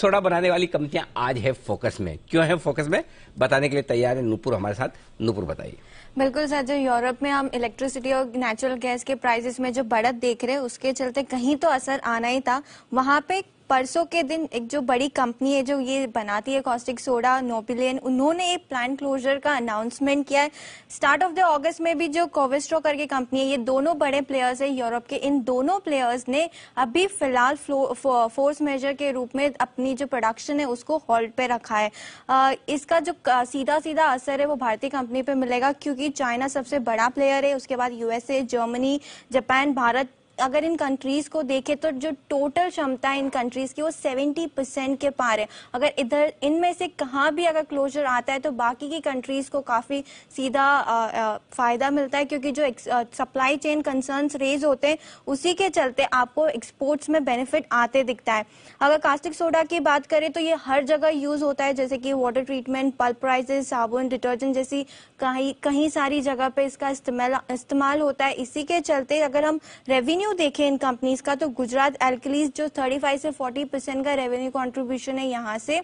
soda बनाने वाली कंपनियां आज है फोकस में क्यों है फोकस में बताने के लिए तैयार है नूपुर हमारे साथ नूपुर बताइए बिल्कुल सर जो यूरोप में हम इलेक्ट्रिसिटी और नेचुरल गैस के प्राइसेस में जो बढ़त देख रहे हैं उसके चलते कहीं तो असर आना ही था वहां पे परसों के दिन एक जो बड़ी कंपनी है जो ये बनाती है कॉस्टिक सोडा नोपिलियन उन्होंने एक प्लांट क्लोजर का अनाउंसमेंट किया है स्टार्ट ऑफ द अगस्त में भी जो कोविस्ट्रो करके कंपनी है ये दोनों बड़े प्लेयर्स है यूरोप के इन दोनों प्लेयर्स ने अभी फिलहाल फोर्स मेजर के रूप में अपनी जो प्रोडक्शन है उसको हॉल्ट पे रखा है आ, इसका जो सीधा सीधा असर है वो भारतीय कंपनी पे मिलेगा क्योंकि चाइना सबसे बड़ा प्लेयर है उसके बाद यूएसए जर्मनी जापान भारत अगर इन कंट्रीज को देखें तो जो टोटल क्षमता है इन कंट्रीज की वो 70 परसेंट के पार है अगर इधर इनमें से कहाँ भी अगर क्लोजर आता है तो बाकी की कंट्रीज को काफी सीधा आ, आ, फायदा मिलता है क्योंकि जो सप्लाई चेन कंसर्न रेज होते हैं उसी के चलते आपको एक्सपोर्ट्स में बेनिफिट आते दिखता है अगर कास्टिक सोडा की बात करें तो ये हर जगह यूज होता है जैसे कि वाटर ट्रीटमेंट पल्पराइजेस साबुन डिटर्जेंट जैसी कहीं कहीं सारी जगह पे इसका इस्तेमाल इस्तेमाल होता है इसी के चलते अगर हम रेवेन्यू रेवेन्यू देखें इन कंपनीज का तो गुजरात एल्कलीज जो 35 से 40 परसेंट का रेवेन्यू कंट्रीब्यूशन है यहाँ से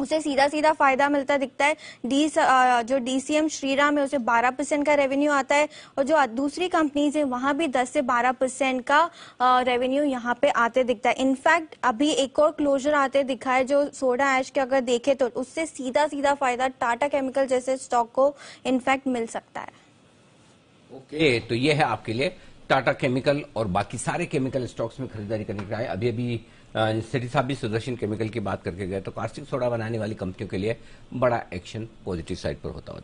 उसे सीधा सीधा फायदा मिलता दिखता है डी जो डीसीएम श्रीराम है उसे 12 परसेंट का रेवेन्यू आता है और जो दूसरी कंपनीज है वहां भी 10 से 12 परसेंट का रेवेन्यू यहाँ पे आते दिखता है इनफैक्ट अभी एक और क्लोजर आते दिखा है जो सोडा ऐश के अगर देखे तो उससे सीधा सीधा फायदा टाटा केमिकल जैसे स्टॉक को इनफैक्ट मिल सकता है ओके okay, तो ये है आपके लिए टाटा केमिकल और बाकी सारे केमिकल स्टॉक्स में खरीदारी करने के आए अभी अभी सिटी साहब भी सुदर्शन केमिकल की बात करके गए तो कास्टिक सोडा बनाने वाली कंपनियों के लिए बड़ा एक्शन पॉजिटिव साइड पर होता हुआ